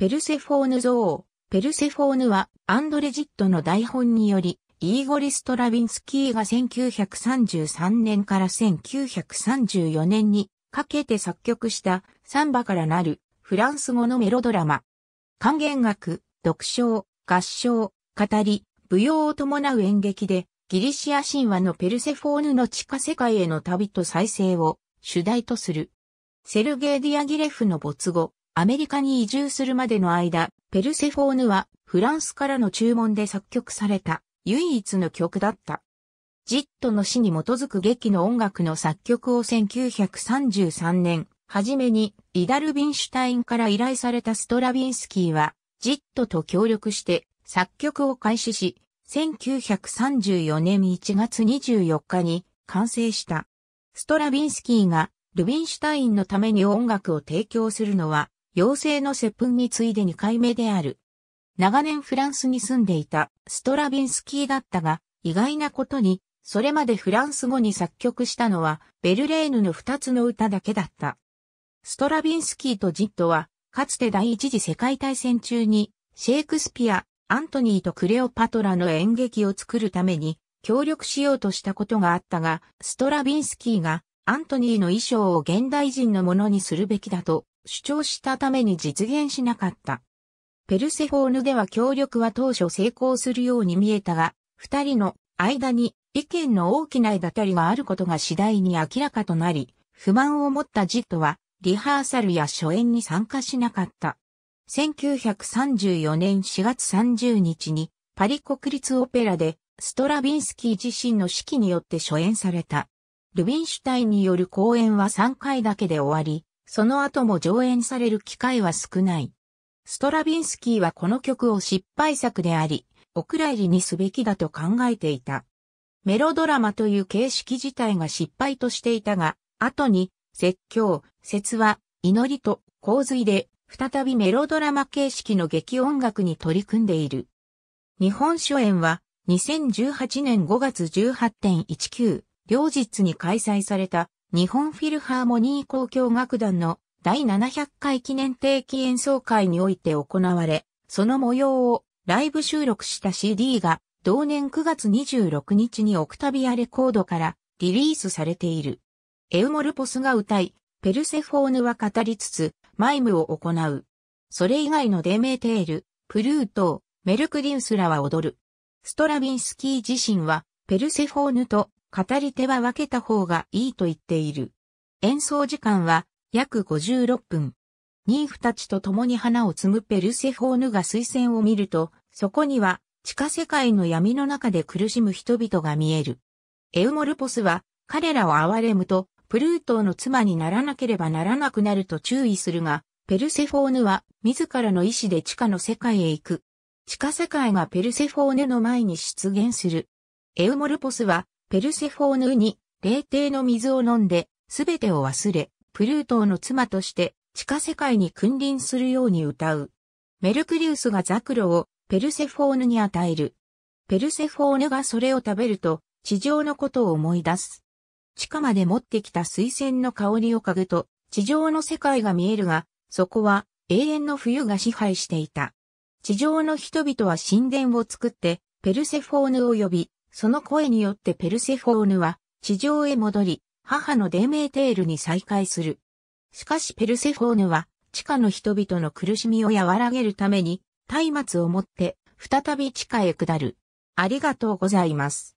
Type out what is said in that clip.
ペルセフォーヌ像ペルセフォーヌは、アンドレジットの台本により、イーゴリ・ストラビンスキーが1933年から1934年にかけて作曲したサンバからなるフランス語のメロドラマ。管弦楽、読唱、合唱、語り、舞踊を伴う演劇で、ギリシア神話のペルセフォーヌの地下世界への旅と再生を主題とする。セルゲイ・ディアギレフの没後、アメリカに移住するまでの間、ペルセフォーヌはフランスからの注文で作曲された唯一の曲だった。ジットの詩に基づく劇の音楽の作曲を1933年、はじめにイダルビンシュタインから依頼されたストラビンスキーは、ジットと協力して作曲を開始し、1934年1月24日に完成した。ストラビンスキーがルビンシュタインのために音楽を提供するのは妖精の接吻に次いで2回目である。長年フランスに住んでいたストラビンスキーだったが、意外なことに、それまでフランス語に作曲したのは、ベルレーヌの2つの歌だけだった。ストラビンスキーとジットは、かつて第一次世界大戦中に、シェイクスピア、アントニーとクレオパトラの演劇を作るために、協力しようとしたことがあったが、ストラビンスキーが、アントニーの衣装を現代人のものにするべきだと、主張したために実現しなかった。ペルセフォーヌでは協力は当初成功するように見えたが、二人の間に意見の大きな隔たりがあることが次第に明らかとなり、不満を持ったジットは、リハーサルや初演に参加しなかった。1934年4月30日に、パリ国立オペラで、ストラビンスキー自身の指揮によって初演された。ルビンシュタインによる公演は3回だけで終わり、その後も上演される機会は少ない。ストラビンスキーはこの曲を失敗作であり、お蔵入りにすべきだと考えていた。メロドラマという形式自体が失敗としていたが、後に、説教、説話、祈りと洪水で、再びメロドラマ形式の劇音楽に取り組んでいる。日本初演は、2018年5月18.19、両日に開催された日本フィルハーモニー交響楽団の第700回記念定期演奏会において行われ、その模様をライブ収録した CD が同年9月26日にオクタビアレコードからリリースされている。エウモルポスが歌い、ペルセフォーヌは語りつつ、マイムを行う。それ以外のデメーテール、プルートメルクリウスらは踊る。ストラビンスキー自身は、ペルセフォーヌと語り手は分けた方がいいと言っている。演奏時間は約56分。ニーフたちと共に花を摘むペルセフォーヌが水薦を見ると、そこには地下世界の闇の中で苦しむ人々が見える。エウモルポスは彼らを憐れむと、プルートーの妻にならなければならなくなると注意するが、ペルセフォーヌは自らの意志で地下の世界へ行く。地下世界がペルセフォーヌの前に出現する。エウモルポスはペルセフォーヌに、霊帝の水を飲んで、すべてを忘れ、プルートーの妻として、地下世界に君臨するように歌う。メルクリウスがザクロを、ペルセフォーヌに与える。ペルセフォーヌがそれを食べると、地上のことを思い出す。地下まで持ってきた水仙の香りを嗅ぐと、地上の世界が見えるが、そこは永遠の冬が支配していた。地上の人々は神殿を作って、ペルセフォーヌを呼び、その声によってペルセフォーヌは地上へ戻り、母のデーメーテールに再会する。しかしペルセフォーヌは地下の人々の苦しみを和らげるために、松明を持って再び地下へ下る。ありがとうございます。